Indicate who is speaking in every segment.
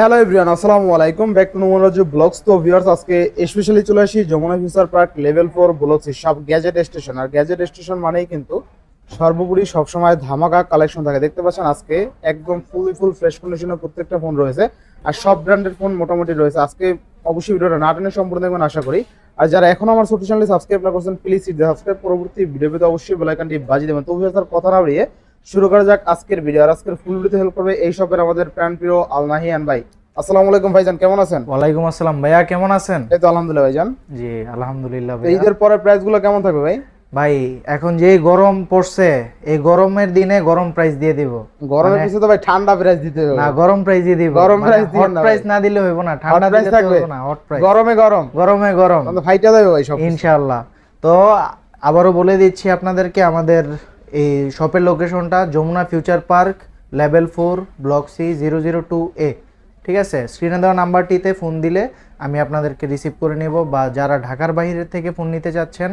Speaker 1: Hello everyone আসসালামু আলাইকুম back to নোমোলজি ব্লগস তো ভিউয়ার্স আজকে স্পেশালি চলে আসি Jamuna future park level four বলছি সব গ্যাজেট স্টেশন আর গ্যাজেট স্টেশন মানেই কিন্তু সর্বোপরি সবসময় ধামাকা কালেকশন থাকে দেখতে পাচ্ছেন আজকে একদম ফুল ফুল ফ্রেশ কন্ডিশনের প্রত্যেকটা ফোন রয়েছে আর সব ব্র্যান্ডের ফোন মোটামুটি রয়েছে আজকে অবশ্যই ভিডিওটা না টেনে সম্পূর্ণ দেখবেন আশা করি আর যারা এখন আমার ছোট চ্যানেলে সাবস্ক্রাইব না করছেন প্লিজ সাবস্ক্রাইব পরবর্তী ভিডিওতে অবশ্যই বেলাইকানটি বাজিয়ে দেবেন তো ভিউয়ার্স কথা না বাড়িয়ে শুরু করা যাক আজকের ভিডিও আর আজকের ফুল ভিডিওতে হেল্প করবে এই শপের আমাদের প্রাণ প্রাণপ্রিয় আলনাহিয়ান ভাই আসসালামু আলাইকুম ভাইজান কেমন আছেন ওয়ালাইকুম আসসালাম ভাইয়া কেমন আছেন এই তো আলহামদুলিল্লাহ ভাইজান জি আলহামদুলিল্লাহ ভাই ঈদের পরে প্রাইসগুলো কেমন থাকবে ভাই ভাই এখন যে গরম পড়ছে এই গরমের দিনে গরম প্রাইস দিয়ে দিব গরমের মানে পিছে তো ভাই ঠান্ডা প্রাইস দিতে হবে না গরম প্রাইস দিয়ে দিব গরম প্রাইস হট প্রাইস না দিলে হইব না ঠান্ডা প্রাইস থাকবে না হট প্রাইস গরমে গরম গরমে গরম তাহলে ফাইটা যাবে ভাই সব ইনশাআল্লাহ তো আবারও বলে দিচ্ছি আপনাদেরকে আমাদের এই শপের লোকেশনটা Jamuna future park level four block C zero zero two A ঠিক আছে স্ক্রিনে দেওয়া নাম্বারটিতে ফোন দিলে আমি আপনাদেরকে রিসিভ করে নেব বা যারা ঢাকার বাইরের থেকে ফোন নিতে চাচ্ছেন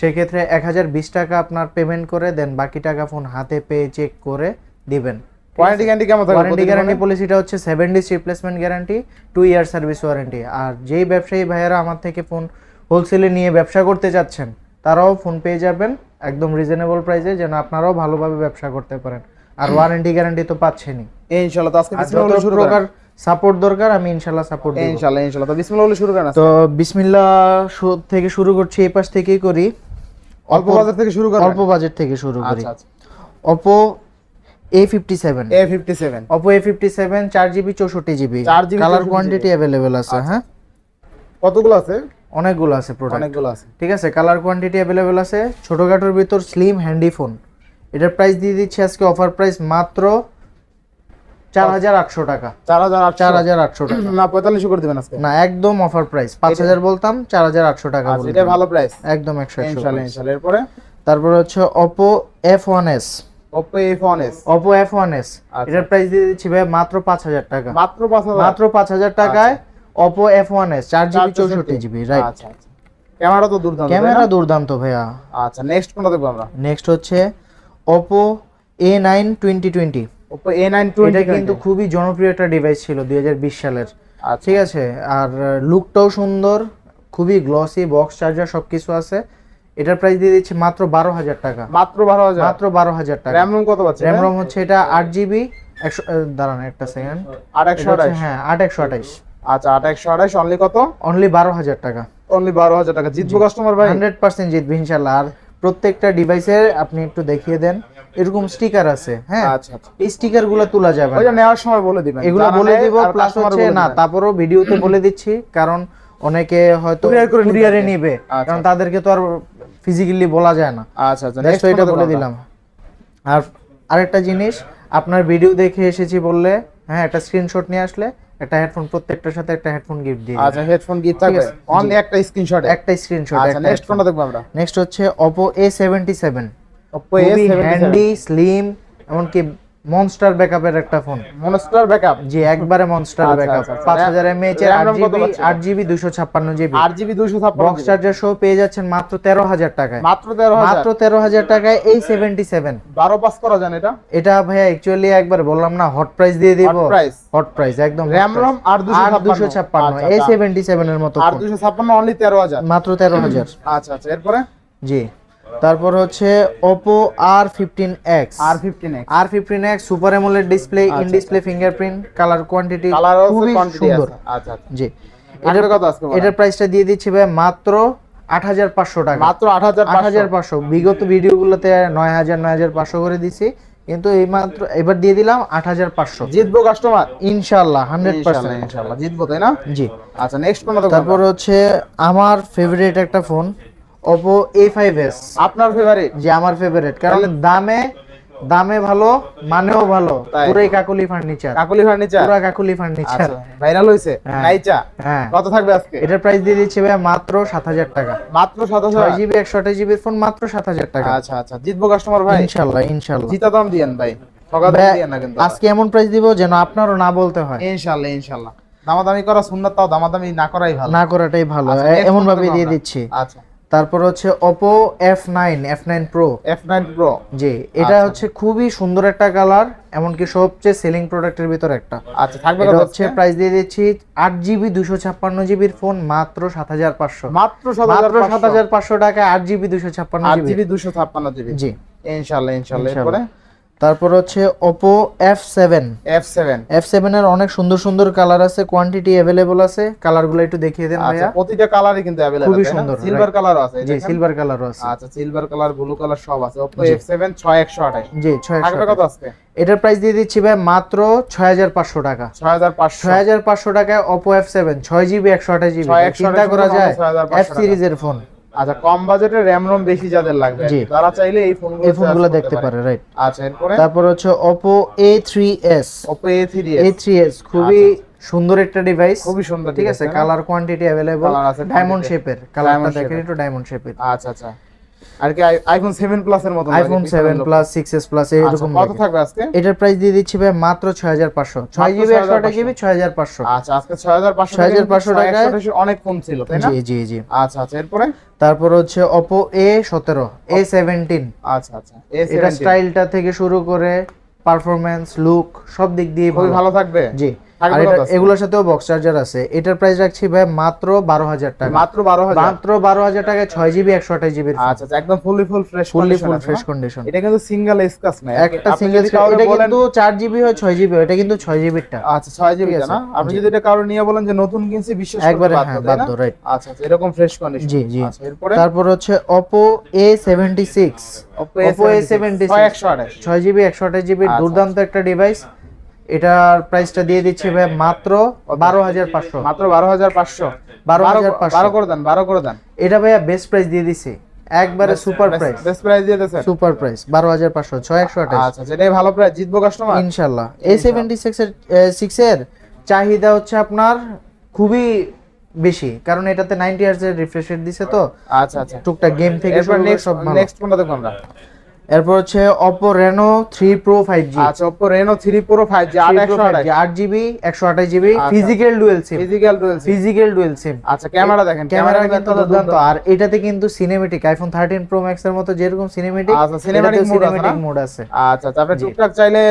Speaker 1: সেক্ষেত্রে এক হাজার বিশ টাকা আপনার পেমেন্ট করে দেন বাকি টাকা ফোন হাতে পেয়ে চেক করে দিবেন ওয়ারেন্টি গ্যারান্টি কেমন থাকবে ওয়ারেন্টি গ্যারান্টি পলিসিটা হচ্ছে seven days replacement guarantee two year service warranty আর যেই ব্যবসায়ী ভাইয়েরা আমার থেকে ফোন হোলসেলে নিয়ে ব্যবসা করতে চাচ্ছেন তারাও ফোন পেয়ে যাবেন একদম রিজনেবল প্রাইসে যেন আপনারাও ভালোভাবে ব্যবসা করতে পারেন আর ওয়ারেন্টি গ্যারান্টি তো পাচ্ছেনই ইনশাআল্লাহ শুরু প্রকার সাপোর্ট দরকার আমি ইনশাল্লাহ সাপোর্ট দেব ইনশাআল্লাহ বিসমিল্লাহ শুরু করেন তো বিসমিল্লাহ থেকে শুরু করছি এই পাশ থেকেই করি অল্প বাজার থেকে শুরু করি অল্প বাজেট থেকে শুরু করি আচ্ছা, আচ্ছা। Oppo Oppo A A A fifty fifty seven seven fifty seven চার জিবি চৌষট্টি জিবি চার 64GB কালার কোয়ান্টিটি অ্যাভেলেবেল আছে আচ্ছা। হ্যাঁ কতগুলো আছে অনেকগুলো আছে প্রোডাক্ট অনেকগুলো আছে ঠিক আছে কালার কোয়ান্টিটি অ্যাভেলেবেল আছে ছোটোখাটোর ভিতর স্লিম হ্যান্ডি ফোন এটার প্রাইস দিয়ে দিচ্ছি আজকে অফার প্রাইস মাত্র চার হাজার আটশো টাকা চার হাজার চার হাজার আটশো টাকা না পঁয়তাল্লিশ করে দেবেন আজকে না একদম অফার প্রাইস পাঁচ হাজার বলতাম চার হাজার আটশো টাকা আচ্ছা, এটা ভালো প্রাইস একদম একশো একশো এরপরে তারপরে হচ্ছে Oppo F one S Oppo F1s Oppo F1s আচ্ছা। এটার প্রাইস দিয়ে দিচ্ছি ভাই মাত্র 5000 টাকা মাত্র 5000 মাত্র 5000 টাকায় আচ্ছা। Oppo F1 S 4GB 64GB right আচ্ছা, আচ্ছা। ক্যামেরা তো দুর্দান্ত ক্যামেরা দুর্দান্ত ভাইয়া আচ্ছা নেক্সট কোনটা দেখব আমরা নেক্সট হচ্ছে Oppo A9 2020 Oppo A9 2020 এটা কিন্তু খুবই জনপ্রিয় একটা ডিভাইস ছিল 2020 সালের আচ্ছা। ঠিক আছে আর লুকটাও সুন্দর খুবই গ্লসি বক্স চার্জার সবকিছু আছে এটার প্রাইস দিয়ে দিচ্ছে মাত্র বারো হাজার টাকা মাত্র বারো হাজার মাত্র বারো হাজার টাকা র্যাম রোম কত পাচ্ছে র্যাম রোম হচ্ছে এটা আট জিবি একশো দাঁড়ান একটা সেকেন্ড আট একশো হ্যাঁ আট একশো আঠাইশ আচ্ছা আট একশো অনলি কত অনলি বারো হাজার টাকা অনলি বারো হাজার টাকা জিতবো কাস্টমার ভাই জিতবে আর প্রত্যেকটা ডিভাইসের আপনি একটু দেখিয়ে দেন এরকম স্টিকার আছে হ্যাঁ আচ্ছা, আচ্ছা। এই তোলা যাবে নেওয়ার সময় বলে দিবেন এগুলো বলে দিব প্লাস হচ্ছে না ভিডিওতে বলে দিচ্ছি কারণ অনেকে হয়তো কুরিয়ারে নেবে আচ্ছা, কারণ তাদেরকে তো আর ফিজিক্যালি বলা যায় না আচ্ছা আচ্ছা নেক্সট এটা বলে দিলাম আর আরেকটা জিনিস আপনার ভিডিও দেখে এসেছি বললে হ্যাঁ একটা স্ক্রিনশট নিয়ে আসলে একটা হেডফোন প্রত্যেকটার সাথে একটা হেডফোন গিফট দিয়ে আচ্ছা হেডফোন গিফট থাকবে অনলি একটা স্ক্রিনশট একটা স্ক্রিনশট আচ্ছা নেক্সট কোনটা দেখব আমরা নেক্সট হচ্ছে Oppo A77 Oppo A77 handy slim এমনকি মনস্টার ব্যাকআপের একটা ফোন মনস্টার ব্যাকআপ জি একবারে মনস্টার ব্যাকআপ 5000 mAh এর 8 GB 256 GB 8 GB 256 box charger সহ পেয়ে যাচ্ছেন মাত্র 13000 টাকায় মাত্র 13000 মাত্র 13000 টাকায় এই 77 12 পাস করা জান এটা এটা ভাইয়া অ্যাকচুয়ালি একবার বললাম না হট প্রাইস দিয়ে দিব হট প্রাইস হট প্রাইস একদম RAM ROM 8256 এই 77 আচ্ছা। এর মতো 8256 অনলি 13000 মাত্র 13000 আচ্ছা আচ্ছা এরপরে জি তারপর হচ্ছে Oppo R15X R15X R15X super AMOLED display in display fingerprint colour quantity colour খুবই সুন্দর আচ্ছা, আচ্ছা। জি
Speaker 2: এটার কথা আজকে এটার
Speaker 1: প্রাইসটা দিয়ে দিচ্ছি ভাই মাত্র 8500 টাকা মাত্র 8500 বিগত ভিডিওগুলোতে 9000 9500 করে দিছি কিন্তু এই মাত্র এবার দিয়ে দিলাম 8500 জিতবো কাস্টমার ইনশাআল্লাহ 100% ইনশাআল্লাহ জিতবো তাই না জি আচ্ছা নেক্সট কোনটা তারপর হচ্ছে আমার ফেভারিট একটা ফোন Oppo A5s আপনার ফেভারিট জি আমার ফেভারিট কারণ দামে দামে ভালো মানেও ভালো পুরাই কাকুলি ফার্নিচার কাকুলি ফার্নিচার পুরা কাকুলি ফার্নিচার আচ্ছা, ভাইরাল হইছে হ্যাঁ। নাইচা হ্যাঁ। কত থাকবে আজকে এটার প্রাইস দিয়ে দিচ্ছি ভাই মাত্র 7000 টাকা মাত্র 7000 জিবি 128 জিবি ফোন মাত্র 7000 টাকা আচ্ছা আচ্ছা জিতবো কাস্টমার ভাই ইনশাআল্লাহ ইনশাআল্লাহ জিতা দাম দিয়েন ভাই ঠকা দাম দিয়েন না কিন্তু আজকে এমন প্রাইস দিব যেন আপনারও না বলতে হয় ইনশাআল্লাহ ইনশাআল্লাহ দামাদামি করা সুন্নাত তাও দামাদামি না করাই ভালো না করাটাই ভালো আচ্ছা, এমন ভাবে দিয়ে দিচ্ছি আচ্ছা তারপর হচ্ছে Oppo F9 F9 Pro F9 Pro জি এটা আচ্ছা। হচ্ছে খুবই সুন্দর একটা কালার এমনকি সবচেয়ে সেলিং প্রোডাক্টের ভিতর একটা আচ্ছা থাকবে এটা হচ্ছে প্রাইস দিয়ে দিচ্ছি 8GB 256GB এর ফোন মাত্র 7500 মাত্র 7500 টাকা 8GB 256GB 8GB 256GB জি ইনশাআল্লাহ ইনশাআল্লাহ এরপরে তারপর হচ্ছে Oppo F seven F seven F seven এর অনেক সুন্দর সুন্দর কালার আছে কোয়ান্টিটি অ্যাভেলেবল আছে কালার গুলো একটু দেখিয়ে দেন ভাইয়া আচ্ছা, প্রতিটা কালারই কিন্তু অ্যাভেলেবল খুবই সুন্দর সিলভার কালার আছে জি সিলভার কালার আছে আচ্ছা সিলভার কালার ব্লু কালার সব আছে ওপো এফ সেভেন ছয় একশো আঠাশ জি ছয় একশো কত আছে এটার প্রাইস দিয়ে দিচ্ছি ভাই মাত্র ছয় হাজার পাঁচশো টাকা ছয় হাজার পাঁচশো ছয় হাজার পাঁচশো টাকায় ওপো এফ সেভেন ছয় জিবি একশো আঠাশ জিবি চিন্তা করা যায় এফ সিরিজের ফোন আচ্ছা কম বাজেটে র‍্যাম রম বেশি যাদের লাগবে তারা চাইলে এই ফোনগুলো এই ফোনগুলো দেখতে পারে রাইট আচ্ছা এরপরে তারপর হচ্ছে Oppo A3s Oppo A3s A3s খুবই আচ্ছা। সুন্দর একটা ডিভাইস খুবই সুন্দর ঠিক আছে কালার কোয়ান্টিটি अवेलेबल ডায়মন্ড শেপের কালারটা দেখেন একটু ডায়মন্ড শেপের আচ্ছা আচ্ছা আর কি আইফোন 7 প্লাস এর মত আইফোন 7 প্লাস 6s প্লাস এরকম কত থাকবে আজকে এটার প্রাইস দিয়ে দিচ্ছি ভাই মাত্র 6500 6 জিবি 128 জিবি 6500 আচ্ছা আজকে 6500 6500 অনেক কম ছিল তাই না জি জি জি আচ্ছা আচ্ছা এরপরে তারপর হচ্ছে Oppo A17 A17 আচ্ছা আচ্ছা এটা স্টাইলটা থেকে শুরু করে পারফরম্যান্স লুক সব দিক দিয়ে ভালো থাকবে জি এগুলোর সাথেও বক্স চার্জার আছে এটার প্রাইস রাখছি ভাই মাত্র হাজার টাকা মাত্র মাত্র 12000 টাকায় 6 জিবি জিবি আচ্ছা একদম full fresh full fresh condition এটা কিন্তু সিঙ্গেল স্কাস না একটা সিঙ্গেল এটা কিন্তু জিবি হয় জিবি এটা কিন্তু জিবি টা আচ্ছা জিবি না আপনি যদি এটা কারো নিয়ে বলেন যে নতুন কিনছি বিশ্বাস বাধ্য রাইট হ্যাঁ, আচ্ছা, আচ্ছা এরকম ফ্রেশ কন্ডিশন জি জি আচ্ছা, তারপর হচ্ছে Oppo A76 Oppo A76 6 GB 128 GB দুর্দান্ত আচ্ছা। একটা ডিভাইস এটার প্রাইসটা দিয়ে দিচ্ছি ভাই মাত্র বারো হাজার পাঁচশো মাত্র বারো হাজার পাঁচশো বারো হাজার বারো করে দেন বারো করে দেন এটা ভাইয়া বেস্ট প্রাইস দিয়ে দিছি একবারে সুপার প্রাইস বেস্ট প্রাইস দিয়ে সুপার প্রাইস 12500 6128 আচ্ছা যেটাই আচ্ছা, ভালো প্রাইস জিতবো কাস্টমার ইনশাআল্লাহ A76 এর 6 এর চাহিদা হচ্ছে আপনার খুবই বেশি কারণ এটাতে 90 হার্জ রিফ্রেশ রেট দিছে তো আচ্ছা আচ্ছা টুকটা গেম থেকে শুরু সব নেক্সট কোনটা আমরা এরপর হচ্ছে Oppo Reno 3 Pro 5G আচ্ছা Oppo Reno 3 Pro 5G 8128 8GB 128GB physical dual SIM physical dual SIM physical dual SIM আচ্ছা ক্যামেরা আচ্ছা, দেখেন ক্যামেরা কিন্তু দুর্দান্ত আর এটাতে কিন্তু সিনেম্যাটিক iPhone 13 Pro Max এর মতো যেরকম সিনেম্যাটিক আচ্ছা সিনেম্যাটিক মোড আছে মোড আছে আচ্ছা, আচ্ছা আপনি টুকটাক চাইলে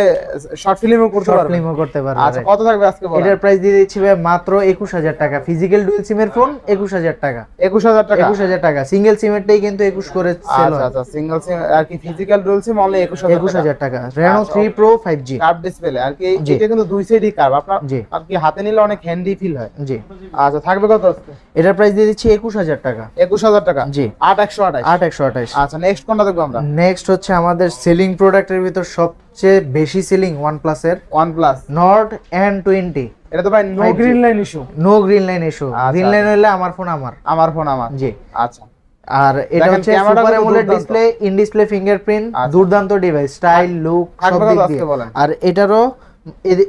Speaker 1: শর্ট ফিল্মও করতে পারবেন ফিল্মও করতে পারবেন আচ্ছা কত থাকবে আজকে বলেন এটার প্রাইস দিয়ে দিচ্ছি ভাই মাত্র 21000 টাকা ফিজিক্যাল ডুয়াল সিমের ফোন 21000 টাকা 21000 টাকা 21000 টাকা সিঙ্গেল সিমেরটাই কিন্তু 21 করে সেল আচ্ছা আচ্ছা সিঙ্গেল সিম আর কি অপটিক্যাল সিম অনলি 21000 টাকা Reno 3 আচ্ছা, Pro 5G কার্ভ ডিসপ্লে আর কি এটা কিন্তু দুই সাইডই কার্ভ আপনার আর কি হাতে নিলে অনেক হ্যান্ডি ফিল হয় জি আচ্ছা থাকবে কত আজকে এটার প্রাইস দিয়ে দিচ্ছি 21000 টাকা 21000 টাকা জি 8128 8128 আচ্ছা নেক্সট কোনটা দেখব আমরা নেক্সট হচ্ছে আমাদের সেলিং প্রোডাক্টের ভিতর সবচেয়ে বেশি সেলিং OnePlus এর OnePlus Nord N20 এটা তো ভাই no green line issue no green line issue green line হলে আমার ফোন আমার আমার ফোন আমার জি আচ্ছা আর এটা হচ্ছে super AMOLED display in display fingerprint দুর্দান্ত ডিভাইস স্টাইল লুক সব দিক দিয়ে আর এটারও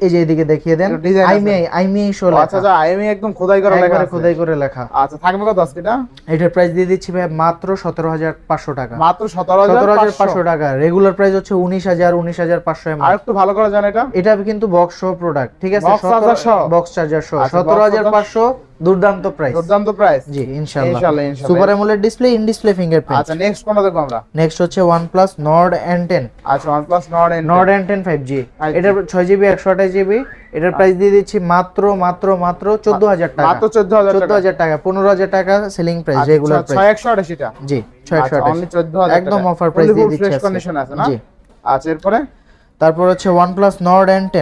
Speaker 1: এই যে এদিকে দেখিয়ে দেন আইমি আইমি শো লেখা আচ্ছা আচ্ছা আইমি একদম খোদাই করে লেখা খোদাই করে লেখা আচ্ছা থাকবে কত আজকে এটা এটার প্রাইস দিয়ে দিচ্ছি ভাই মাত্র 17500 টাকা মাত্র 17500 টাকা রেগুলার প্রাইস হচ্ছে 19000 19500 এমএম আর একটু ভালো করে জানেন এটা এটা কিন্তু বক্স শো প্রোডাক্ট ঠিক আছে box charger show box charger show 17500 দুর্দান্ত প্রাইস দুর্দান্ত প্রাইস জি ইনশাআল্লাহ ইনশাআল্লাহ super AMOLED display in display fingerprint আচ্ছা নেক্সট কোনটা দেখব আমরা নেক্সট হচ্ছে OnePlus Nord N10 আচ্ছা OnePlus Nord N10 Nord N10 5G এটা 6GB 128GB এটার প্রাইস আচ্ছা। দিয়ে দিচ্ছি মাত্র মাত্র মাত্র 14000 টাকা মাত্র 14000 টাকা 14000 টাকা 15000 টাকা সেলিং প্রাইস রেগুলার প্রাইস 6128 টাকা জি 6128 একদম অফার প্রাইস দিয়ে দিচ্ছি আছে না জি আচ্ছা এরপরে তারপর হচ্ছে OnePlus Nord N10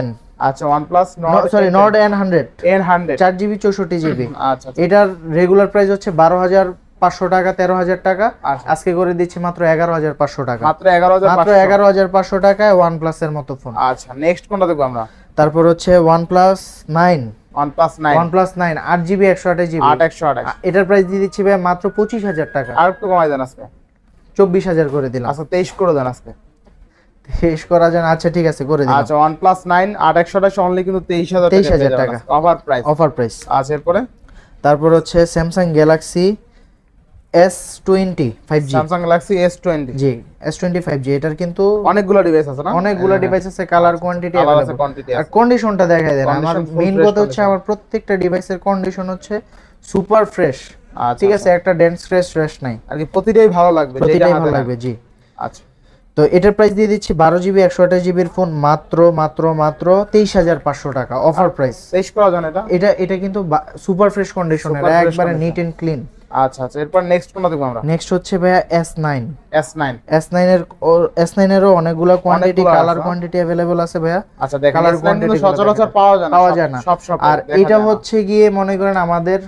Speaker 1: আচ্ছা OnePlus Nord sorry Nord N100 N100 4GB 64GB আচ্ছা এটার রেগুলার প্রাইস হচ্ছে 12000 পাঁচশো টাকা তেরো হাজার টাকা আচ্ছা। আজকে করে দিচ্ছি মাত্র এগারো হাজার পাঁচশো টাকা মাত্র এগারো হাজার মাত্র এগারো হাজার পাঁচশো টাকায় ওয়ান এর মতো ফোন আচ্ছা নেক্সট কোনটা দেখবো আমরা তারপর হচ্ছে ওয়ান প্লাস নাইন এটার প্রাইস দিয়ে দিচ্ছি মাত্র পঁচিশ হাজার টাকা আর একটু দেন চব্বিশ হাজার করে দিলাম আচ্ছা, তেইশ করে দেন আজকে শেষ করা যান আচ্ছা ঠিক আছে করে দিন আচ্ছা OnePlus 9 টাকা অনলি কিন্তু 23000 টাকা 23000 টাকা অফার প্রাইস অফার প্রাইস আচ্ছা এরপরে তারপর হচ্ছে Samsung Galaxy S20 5G Samsung Galaxy S20 জি S20 5G এটার কিন্তু অনেকগুলো ডিভাইস আছে না অনেকগুলো ডিভাইস হ্যাঁ। আছে কালার কোয়ান্টিটি আছে কোয়ান্টিটি আর কন্ডিশনটা দেখাই দেন আমার মেইন কথা হচ্ছে আমার প্রত্যেকটা ডিভাইসের কন্ডিশন হচ্ছে সুপার আচ্ছা, ফ্রেশ ঠিক আছে আচ্ছা। একটা ডেন্স ফ্রেশ ফ্রেশ নাই আর কি প্রতিটাই ভালো লাগবে প্রতিটাই ভালো লাগবে জি আচ্ছা তো এটার প্রাইস দিয়ে দিচ্ছি বারো জিবি একশো আঠাশ জিবির ফোন মাত্র মাত্র মাত্র তেইশ হাজার পাঁচশো টাকা অফার প্রাইস তেইশ পাওয়া যায় এটা এটা এটা কিন্তু সুপার ফ্রেশ কন্ডিশন একবারে নিট এন্ড ক্লিন এর কালার কোয়ান্টিটি হ্যাঁ। আছে ভাইয়া আচ্ছা, কালার সচরাচর পাওয়া যায় না আর এটা হচ্ছে গিয়ে মনে করেন আমাদের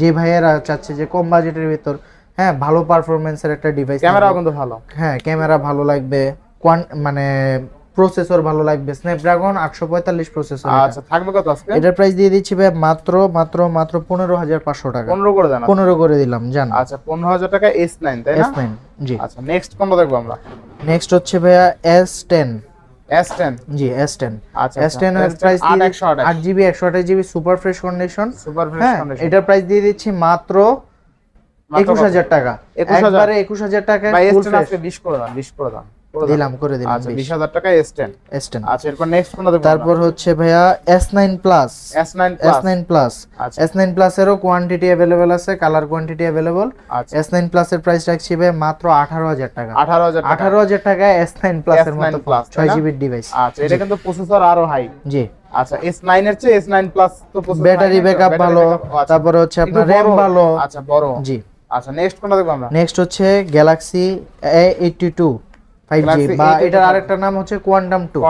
Speaker 1: যে ভাইয়েরা চাচ্ছে যে কম বাজেটের ভিতর হ্যাঁ ভালো পারফরমেন্সের একটা ডিভাইস ক্যামেরাও কিন্তু ভালো হ্যাঁ ক্যামেরা ভালো লাগবে মানে প্রসেসর ভালো লাগবে স্ন্যাপড্রাগন 845 প্রসেসর আচ্ছা থাকবে কত আজকে এটার প্রাইস দিয়ে দিচ্ছি ভাই মাত্র মাত্র মাত্র 15500 টাকা 15 করে দেন 15 করে দিলাম জান আচ্ছা 15000 টাকা S9 তাই না S9 জি আচ্ছা নেক্সট কোনটা দেখব আমরা নেক্সট হচ্ছে ভাইয়া S10 S10 জি S10 আচ্ছা, আচ্ছা। S10 এর price 8GB 128GB super fresh condition super fresh condition এটার প্রাইস দিয়ে দিচ্ছি মাত্র
Speaker 2: একুশ হাজার টাকা একুশ
Speaker 1: হাজার টাকা বিশ করে দাম বিশ করে দাম দিলাম করে দিলাম আচ্ছা, টাকা S10 S10 আচ্ছা এরপর নেক্সট কোনটা তারপর হচ্ছে ভাইয়া S9 plus S9 plus S9 plus S9 plus এরও কোয়ান্টিটি अवेलेबल আছে colour quantity available S9 plus এর প্রাইস রাখছি ভাই মাত্র 18000 টাকা 18000 টাকা 18000 টাকায় S9 প্লাস এর মতো ডিভাইস আচ্ছা এটা কিন্তু প্রসেসর আরো হাই জি আচ্ছা S9 এর চেয়ে S9 প্লাস তো ব্যাটারি ব্যাকআপ ভালো আচ্ছা। তারপরে হচ্ছে আপনার RAM ভালো আচ্ছা বড় জি আচ্ছা নেক্সট কোনটা দেখব আমরা নেক্সট হচ্ছে গ্যালাক্সি A82 5G কোয়ান্টাম 2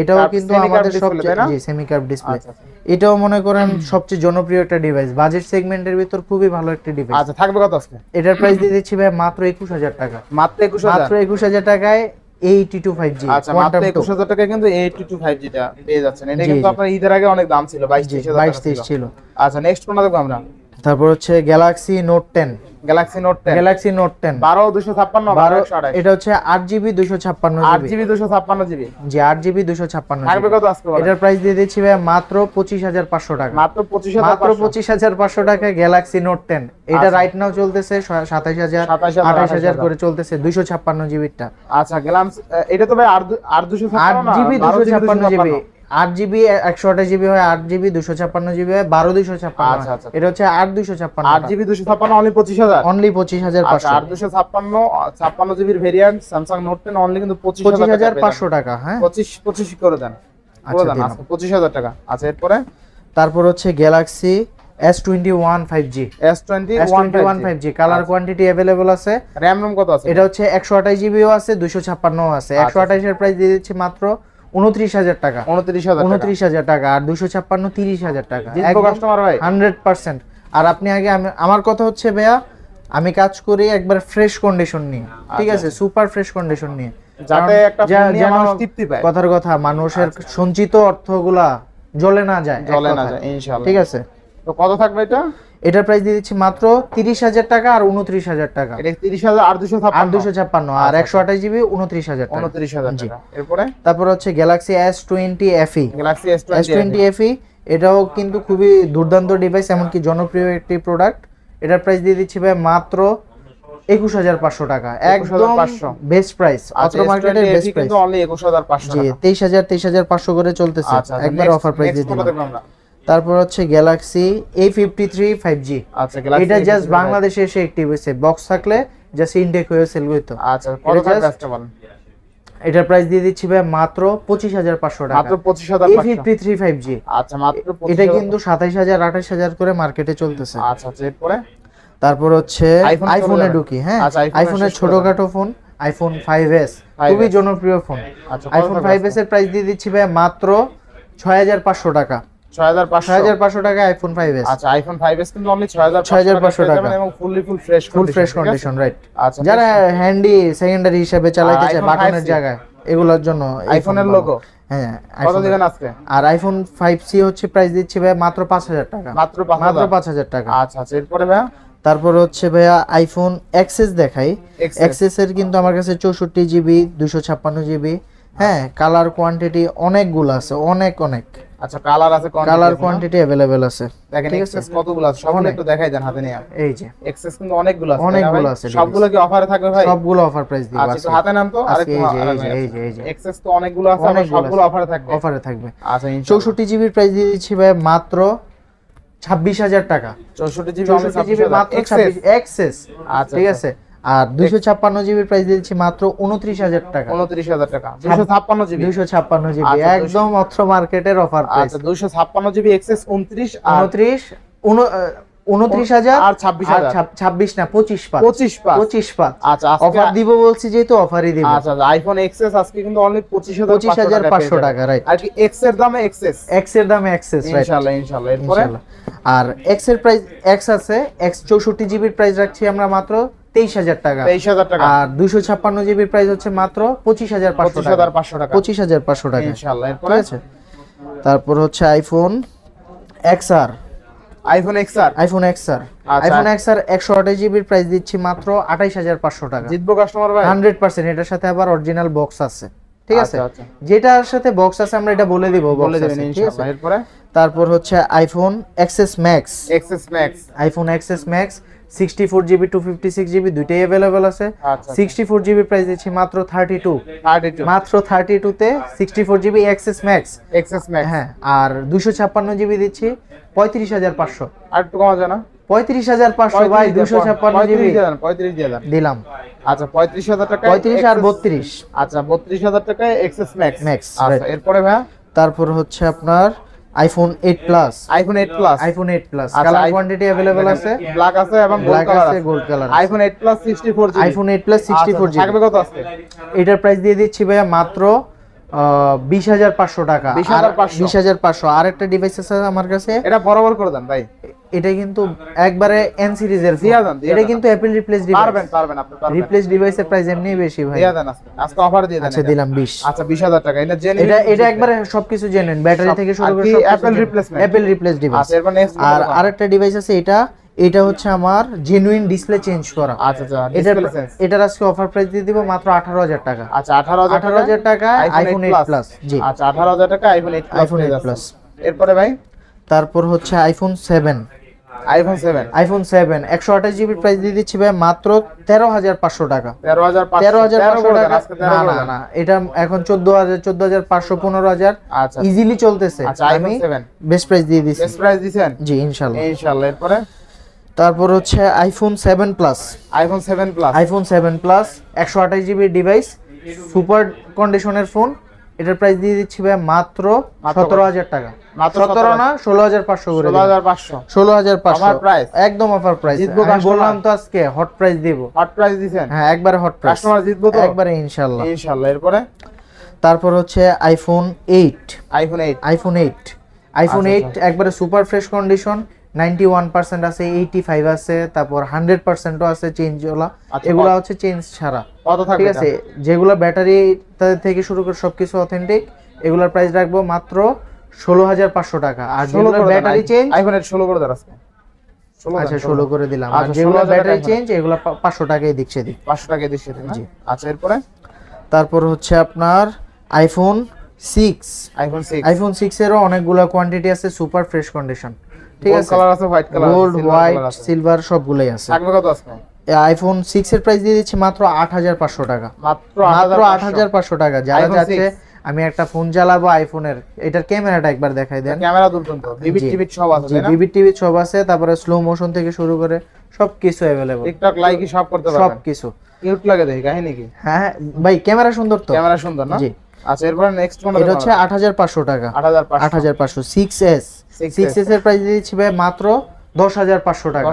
Speaker 1: এটাও আচ্ছা, আচ্ছা। সবচেয়ে জনপ্রিয় একটা ডিভাইস বাজেট সেগমেন্টের ভিতর খুবই ভালো একটা ডিভাইস আচ্ছা, থাকবে কত এটার প্রাইস দিয়ে দিচ্ছি ভাই মাত্র 21000 টাকা মাত্র 21000 মাত্র 21000 টাকায় 82 5G আচ্ছা মাত্র 21000 টাকায় কিন্তু 82 5G টা পেয়ে যাচ্ছেন এটা কিন্তু আপনার ঈদের আগে অনেক দাম ছিল আচ্ছা নেক্সট কোন দেখব আমরা তারপর হচ্ছে galaxy note ten galaxy note ten galaxy note ten বারো দুশো ছাপ্পান্ন বারো এটা হচ্ছে আট জিবি দুশো ছাপ্পান্ন আট জিবি দুশো ছাপ্পান্ন জিবি জি আট জিবি দুশো ছাপ্পান্ন এটার প্রাইস দিয়ে দিচ্ছি ভাই মাত্র পঁচিশ হাজার পাঁচশো টাকা মাত্র পঁচিশ মাত্র পঁচিশ হাজার পাঁচশো টাকা গ্যালাক্সি নোট টেন এটা রাইট আচ্ছা। নাও চলতেছে সাতাশ হাজার আঠাইশ হাজার করে চলতেছে দুশো ছাপ্পান্ন জিবিটা আচ্ছা এটা তো ভাই আট দুশো আট জিবি দুশো ছাপ্পান্ন জিবি আট জিবি একশো আঠাশ জিবি হয় আট জিবি দুশো ছাপ্পান্ন জিবি হয় বারো দুশো ছাপ্পান্ন আচ্ছা, আচ্ছা, এটা হচ্ছে আট দুশো ছাপ্পান্ন আট জিবি দুশো ছাপ্পান্ন অনলি পঁচিশ হাজার অনলি পঁচিশ হাজার আচ্ছা, পাঁচশো আট দুশো ছাপ্পান্ন ছাপ্পান্ন জিবির variant Samsung note ten only কিন্তু পঁচিশ হাজার পাঁচশো টাকা হ্যাঁ পঁচিশ পঁচিশ করে দেন পঁচিশ হাজার টাকা আচ্ছা এরপরে তারপর হচ্ছে galaxy S twenty one five G S twenty one five G colour quantity available আছে র্যাম রোম কত আছে এটা হচ্ছে একশো আঠাশ ও আছে দুশো ও আছে একশো এর প্রাইস দিয়ে দিচ্ছি মাত্র উনত্রিশ হাজার টাকা উনত্রিশ হাজার টাকা আর দুশো ছাপ্পান্ন তিরিশ হাজার টাকা হান্ড্রেড পার্সেন্ট আর আপনি আগে আমার কথা হচ্ছে ভাইয়া আমি কাজ করি একবার ফ্রেশ কন্ডিশন নিয়ে ঠিক আচ্ছা, আছে আচ্ছা। সুপার ফ্রেশ কন্ডিশন নিয়ে যাতে কথার কথা মানুষের আচ্ছা। সঞ্চিত অর্থগুলা জ্বলে না যায় জলে না যায় ঠিক আছে তো কত থাকবে এটা এটার প্রাইস দিয়ে দিচ্ছি মাত্র তিরিশ হাজার টাকা আর উনত্রিশ হাজার টাকা আর দুশো আর ছাপ্পান্ন আর আচ্ছা, আচ্ছা। একশো আঠাশ জিবি উনত্রিশ হাজার তারপর হচ্ছে galaxy S twenty FE galaxy S twenty FE এটাও কিন্তু খুবই দুর্দান্ত ডিভাইস এমনকি জনপ্রিয় একটি প্রোডাক্ট এটার প্রাইস দিয়ে দিচ্ছি ভাই মাত্র একুশ হাজার পাঁচশো টাকা একদম বেস্ট প্রাইস অত্র মার্কেটের বেস্ট প্রাইস তেইশ হাজার তেইশ হাজার পাঁচশো করে চলতেছে আচ্ছা, একবার অফার প্রাইস দিয়ে দিলাম তারপর হচ্ছে galaxy A fifty three five G আচ্ছা এটা জাস্ট বাংলাদেশে এসে অ্যাক্টিভ হয়েছে বক্স থাকলে জাস্ট ইনটেক হয়ে সেল হইতো আচ্ছা এটার প্রাইস দিয়ে দিচ্ছি ভাই মাত্র পঁচিশ হাজার পাঁচশো টাকা মাত্র পঁচিশ হাজার ফিফটি থ্রি ফাইভ জি আচ্ছা মাত্র এটা কিন্তু সাতাইশ হাজার আঠাশ হাজার করে মার্কেটে চলতেছে আচ্ছা আচ্ছা এরপরে তারপর হচ্ছে আইফোনে ঢুকি হ্যাঁ আইফোনের ছোটখাটো ফোন আইফোন ফাইভ এস খুবই জনপ্রিয় ফোন আইফোন ফাইভ এস এর প্রাইস দিয়ে দিচ্ছি ভাই মাত্র ছয় হাজার পাঁচশো টাকা 6500 টাকা iPhone 5s iPhone 5s fresh fresh condition right যারা সেকেন্ডারি জন্য আইফোনের হ্যাঁ, হচ্ছে মাত্র টাকা মাত্র টাকা আচ্ছা, আচ্ছা তারপর হচ্ছে ভাইয়া আইফোন এক্সেস দেখাই এক্সেসের কিন্তু আমার কাছে চৌষট্টি জিবি দুশো ছাপ্পান্ন জিবি হ্যাঁ কালার কোয়ান্টিটি অনেকগুলো আছে অনেক অনেক আচ্ছা কালার আছে কালার কোয়ান্টিটি अवेलेबल আছে দেখেন এক্সেস কতগুলো আছে সবগুলো একটু দেখাই দেন হাতে নিয়ে এই যে এক্সেস কিন্তু অনেকগুলো আছে অনেকগুলো আছে সবগুলো কি অফারে থাকবে ভাই সবগুলো অফার প্রাইস দিব আচ্ছা তো হাতে নাম তো আর এই যে এই যে এই যে এক্সেস তো অনেকগুলো আছে আমরা সবগুলো অফারে থাকবে অফারে থাকবে আচ্ছা 64 জিবির প্রাইস দিয়ে দিচ্ছি ভাই মাত্র 26000 টাকা 64 জিবি মাত্র 26 এক্সেস আচ্ছা ঠিক আচ্ছা। আছে আর দুইশো ছাপ্পান্ন জিবির প্রাইস দিচ্ছি মাত্র উনত্রিশ হাজার টাকা উনত্রিশ হাজার টাকা হ্যাঁ। দুইশো ছাপ্পান্ন জিবি দুইশো ছাপ্পান্ন জিবি আচ্ছা, একদম অত্র মার্কেটের অফার প্রাইস দুইশো ছাপ্পান্ন জিবি এক্সএস উনত্রিশ উনত্রিশ উনত্রিশ হাজার আর ছাব্বিশ ছাব্বিশ না পঁচিশ পাঁচ পঁচিশ পাঁচ পঁচিশ পাঁচ আচ্ছা অফার দিব বলছি যেহেতু অফারই দিব আচ্ছা আইফোন আচ্ছা, এক্সেস আজকে কিন্তু অনলি পঁচিশ হাজার পঁচিশ হাজার পাঁচশো টাকা রাইট আর কি এক্স এর দামে এক্সেস এক্স এর দামে এক্সএস ইনশাআল্লাহ ইনশাআল্লাহ আর এক্স এর প্রাইস এক্স আছে এক্স চৌষট্টি জিবির প্রাইস রাখছি আমরা মাত্র তেইশ হাজার টাকা তেইশ হাজার টাকা আর দুশো ছাপ্পান্ন জিবির প্রাইস হচ্ছে মাত্র পঁচিশ হাজার পাঁচশো হাজার পাঁচশো টাকা পঁচিশ হাজার পাঁচশো টাকা ঠিক আছে তারপর হচ্ছে iPhone X R iPhone X R iPhone X R iPhone X R একশো আঠাশ জিবির প্রাইস দিচ্ছি মাত্র আঠাইশ হাজার পাঁচশো টাকা জিতবো কাস্টমার ভাই হান্ড্রেড পার্সেন্ট এটার সাথে আবার অরিজিনাল বক্স আছে ঠিক আচ্ছা, আছে আচ্ছা। যেটার সাথে বক্স আছে আমরা এটা বলে দিব বলে দেবেন ইনশাআল্লাহ এরপরে তারপর হচ্ছে iPhone XS max XS max iPhone XS max sixty four GB two fifty six GB দুইটাই অ্যাভেলেবেল আছে সিক্সটি ফোর জিবি প্রাইস দিচ্ছি মাত্র থার্টি টু মাত্র থার্টি টুতে sixty four GB XS max XS max হ্যাঁ আর দুশো ছাপ্পান্ন জিবি দিচ্ছি পঁয়ত্রিশ হাজার পাঁচশো আর একটু কমা যায় না পঁয়ত্রিশ হাজার পাঁচশো ভাই দুশো ছাপ্পান্ন জিবি পঁয়ত্রিশ হাজার দিলাম আচ্ছা পঁয়ত্রিশ হাজার টাকা পঁয়ত্রিশ আর বত্রিশ আচ্ছা বত্রিশ হাজার টাকায় এক্সেস ম্যাক্স ম্যাক্স এরপরে ভাই তারপর হচ্ছে আপনার iPhone 8 plus iPhone 8 plus iPhone 8 plus colour quantity available আছে ব্ল্যাক আছে এবং গোল্ড কালার আছে gold colour iPhone 8 plus 64 GB iPhone 8 plus 64 GB থাকবে কত আছে এটার প্রাইস দিয়ে দিচ্ছি ভাইয়া মাত্র বিশ হাজার পাঁচশো টাকা বিশ আর একটা ডিভাইস আছে আমার কাছে এটা বরাবর করে দেন ভাই এটা কিন্তু একবারে এন সিরিজের এটা কিন্তু অ্যাপল রিপ্লেস ডিভাইস পারবেন পারবেন আপনি রিপ্লেস ডিভাইসের প্রাইস এমনি বেশি ভাই দিয়া দেন আজকে অফার দিয়ে দেন আচ্ছা দিলাম 20 আচ্ছা 20000 টাকা এটা জেনুইন এটা এটা একবারে সবকিছু জেনুইন ব্যাটারি থেকে শুরু করে সব Apple replacement Apple replace device আর আরেকটা ডিভাইস আছে এটা এটা হচ্ছে আমার জেনুইন ডিসপ্লে চেঞ্জ করা আচ্ছা আচ্ছা এটার আজকে অফার প্রাইস দিয়ে দিব মাত্র 18000 টাকা আচ্ছা 18000 18000 টাকা আইফোন 8 প্লাস জি আচ্ছা 18000 টাকা আইফোন 8 আইফোন 8 প্লাস এরপরে ভাই তারপর হচ্ছে iPhone 7 iPhone 7 iPhone 7 128 GB price দিয়ে দিচ্ছি ভাই মাত্র 13500 টাকা 13500 13500 টাকা না না না এটা এখন 14000 14500 15000 আচ্ছা ইজিলি চলতেছে আচ্ছা আইফোন 7 বেস্ট প্রাইস দিয়ে দিছি বেস্ট প্রাইস দিবেন জি ইনশাআল্লাহ ইনশাআল্লাহ এরপরে তারপর হচ্ছে iPhone seven plus iPhone seven plus iPhone seven plus একশো আঠাশ জিবি ডিভাইস সুপার কন্ডিশনের ফোন এটার প্রাইস দিয়ে দিচ্ছি ভাই মাত্র সতেরো হাজার টাকা সতেরো না ষোলো হাজার পাঁচশো করে ষোলো হাজার পাঁচশো ষোলো হাজার পাঁচশো প্রাইস একদম অফার প্রাইস বললাম তো আজকে হট প্রাইস দিব হট প্রাইস দিচ্ছেন হ্যাঁ একবারে হট প্রাইস জিতবো তো একবারে ইনশাল্লাহ ইনশাল্লাহ এরপরে তারপর হচ্ছে iPhone eight iPhone eight iPhone eight iPhone eight একবারে super fresh condition ninety one percent আছে এইটি ফাইভ আছে তারপর হান্ড্রেড পার্সেন্টও আছে চেঞ্জ ওলা আচ্ছা, এগুলো হচ্ছে চেঞ্জ ছাড়া ঠিক আছে যেগুলো ব্যাটারি থেকে শুরু করে সবকিছু অথেন্টিক এগুলোর প্রাইস রাখবো মাত্র ষোলো হাজার পাঁচশো টাকা আর যেগুলো ব্যাটারি চেঞ্জ আইফোনের ষোলো করে দাঁড়াচ্ছে আচ্ছা ষোলো করে দিলাম আর যেগুলো ব্যাটারি চেঞ্জ এগুলো পাঁচশো টাকায় দিচ্ছে দিই পাঁচশো টাকায় দিচ্ছে জি আচ্ছা এরপরে তারপর হচ্ছে আপনার iPhone six iPhone six iPhone সিক্সেরও অনেকগুলো কোয়ান্টিটি আছে সুপার ফ্রেশ কন্ডিশন ঠিক আছে কালার আছে white colour gold white silver সবগুলাই আছে থাকবে কত আইফোন 6 এর প্রাইস দিয়ে দিচ্ছি মাত্র 8500 টাকা মাত্র 8500 টাকা যারা যাচ্ছে আমি একটা ফোন চালাবো আইফোনের এটার ক্যামেরাটা একবার দেখাই দেন ক্যামেরা দুলতুন তো টিভি সব আছে না টিভি সব আছে তারপরে স্লো মোশন থেকে শুরু করে সবকিছু अवेलेबल টিকটক সব করতে সবকিছু কিউট লাগে দেখি কাহিনী কি হ্যাঁ, হ্যাঁ ভাই ক্যামেরা সুন্দর তো ক্যামেরা সুন্দর না জি আচ্ছা এরপর নেক্সট কোনটা এটা হচ্ছে 8500 টাকা 8500 6s 6s এর প্রাইস দিচ্ছি মাত্র 10500 টাকা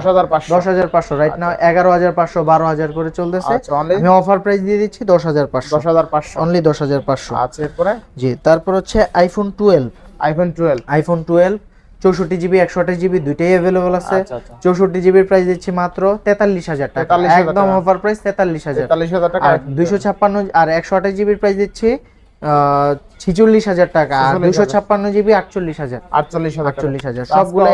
Speaker 1: 10500 রাইট নাও 11500 12000 করে চলতেছে আচ্ছা, আমি অফার প্রাইস দিয়ে দিচ্ছি 10500 10500 অনলি 10500 আচ্ছা এরপরে জি তারপর হচ্ছে আইফোন 12 আইফোন 12 আইফোন 12 চৌষট্টি জিবি একশো আঠাশ জিবি দুইটাই অ্যাভেলেবল আছে আচ্ছা, আচ্ছা। চৌষট্টি জিবির প্রাইস দিচ্ছি মাত্র তেতাল্লিশ হাজার টাকা একদম অফার প্রাইস তেতাল্লিশ হাজার আর দুইশো ছাপ্পান্ন আর একশো আঠাশ জিবির প্রাইস দিচ্ছি ছিচল্লিশ হাজার টাকা আর দুশো ছাপ্পান্ন জিবি আটচল্লিশ হাজার আটচল্লিশ আটচল্লিশ হাজার সবগুলো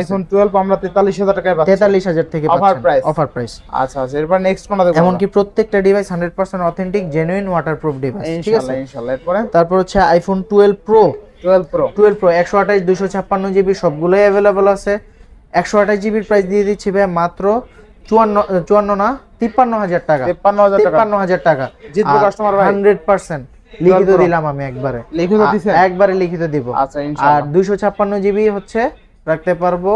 Speaker 1: আইফোন টুয়েলভ আমরা তেতাল্লিশ হাজার টাকায় তেতাল্লিশ হাজার থেকে অফার প্রাইস অফার প্রাইস আচ্ছা আচ্ছা এরপর নেক্সট এমনকি প্রত্যেকটা device hundred percent authentic genuine waterproof device ঠিক আছে ইনশাল্লাহ এরপরে তারপর হচ্ছে iPhone twelve pro twelve pro twelve pro একশো আঠাশ দুশো ছাপ্পান্ন জিবি সবগুলোই অ্যাভেলেবল আছে একশো আঠাশ জিবির প্রাইস দিয়ে দিচ্ছি ভাই মাত্র চুয়ান্ন চুয়ান্ন না তিপ্পান্ন হাজার টাকা তিপ্পান্ন হাজার টাকা জিতবে কাস্টমার হান্ড্রেড পার্সেন্ট লিখিত দিলাম আমি একবারে লিখিত দিছেন একবারে লিখিত দিব আচ্ছা, আর 256 জিবি হচ্ছে রাখতে পারবো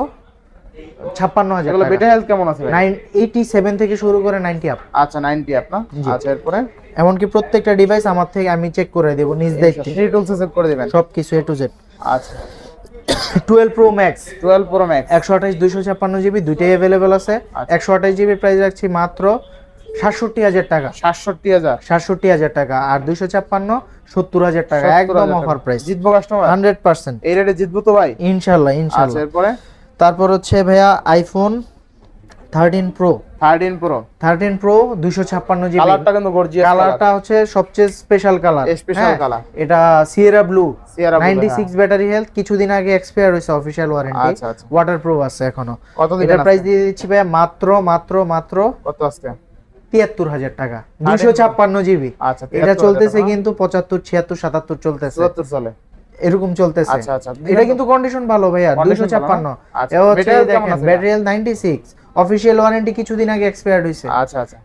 Speaker 1: 56000 বেটা হেলথ কেমন আছে 987 থেকে শুরু করে 90 আপ আচ্ছা 90 আপ না আচ্ছা এরপরে এমনকি প্রত্যেকটা ডিভাইস আমার থেকে আমি চেক করে দেব নিজ দায়িত্বে করে দিবেন সবকিছু এ টু জেড আচ্ছা 12 pro max 12 pro max 128 256 GB দুইটাই अवेलेबल আছে 128 জিবি প্রাইস রাখছি মাত্র সাতষট্টি হাজার টাকা সাতষট্টি হাজার সাতষট্টি হাজার টাকা আর দুইশো ছাপ্পান্ন সত্তর হাজার টাকা একদম অফার প্রাইস জিতবো কাস্টমার হান্ড্রেড পার্সেন্ট এই রেটে জিতবো তো ভাই ইনশাল্লাহ ইনশাল্লাহ আচ্ছা, এরপরে তারপর হচ্ছে ভাইয়া iPhone thirteen pro thirteen pro thirteen pro দুইশো ছাপ্পান্ন জিবি কালারটা কিন্তু গর্জিয়াস কালারটা হচ্ছে সবচেয়ে স্পেশাল কালার স্পেশাল কালার এটা Sierra blue Sierra ninety six battery health কিছুদিন আগে এক্সপায়ার হয়েছে অফিসিয়াল ওয়ারেন্টি ওয়াটার প্রুফ আছে এখনো কত এটা প্রাইস দিয়ে দিচ্ছি ভাই মাত্র মাত্র মাত্র কত আজকে তিয়াত্তর হাজার টাকা দুশো ছাপ্পান্ন জিবি আচ্ছা, এটা চলতেছে কিন্তু পঁচাত্তর ছিয়াত্তর সাতাত্তর চলতেছে চলে এরকম চলতেছে আচ্ছা, আচ্ছা। এটা কিন্তু কন্ডিশন ভালো ভাইয়া দুশো ছাপ্পান্ন ব্যাটারি আচ্ছা, দেখেন নাইনটি সিক্স অফিশিয়াল ওয়ারেন্টি কিছুদিন আগে এক্সপায়ার্ড হইছে আচ্ছা আচ্ছা